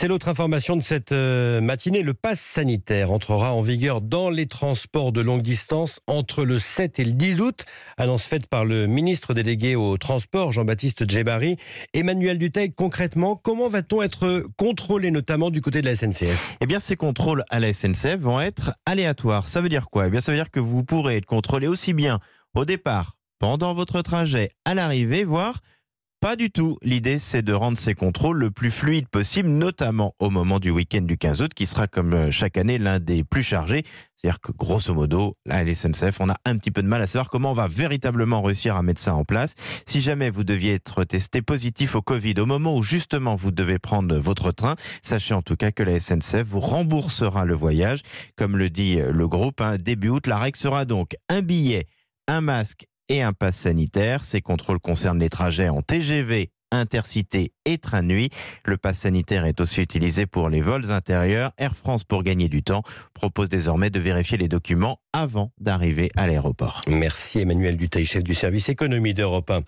C'est l'autre information de cette euh, matinée. Le pass sanitaire entrera en vigueur dans les transports de longue distance entre le 7 et le 10 août. Annonce faite par le ministre délégué au transport, Jean-Baptiste Djebari. Emmanuel Duteil, concrètement, comment va-t-on être contrôlé, notamment du côté de la SNCF Eh bien, ces contrôles à la SNCF vont être aléatoires. Ça veut dire quoi Eh bien, ça veut dire que vous pourrez être contrôlé aussi bien au départ, pendant votre trajet, à l'arrivée, voire pas du tout. L'idée, c'est de rendre ces contrôles le plus fluide possible, notamment au moment du week-end du 15 août, qui sera comme euh, chaque année l'un des plus chargés. C'est-à-dire que grosso modo, là, à l'SNCF, on a un petit peu de mal à savoir comment on va véritablement réussir à mettre ça en place. Si jamais vous deviez être testé positif au Covid au moment où justement vous devez prendre votre train, sachez en tout cas que la SNCF vous remboursera le voyage. Comme le dit euh, le groupe, hein, début août, la règle sera donc un billet un masque et un pass sanitaire. Ces contrôles concernent les trajets en TGV, intercité et train nuit. Le pass sanitaire est aussi utilisé pour les vols intérieurs. Air France, pour gagner du temps, propose désormais de vérifier les documents avant d'arriver à l'aéroport. Merci Emmanuel Duteil, chef du service économie d'Europe 1.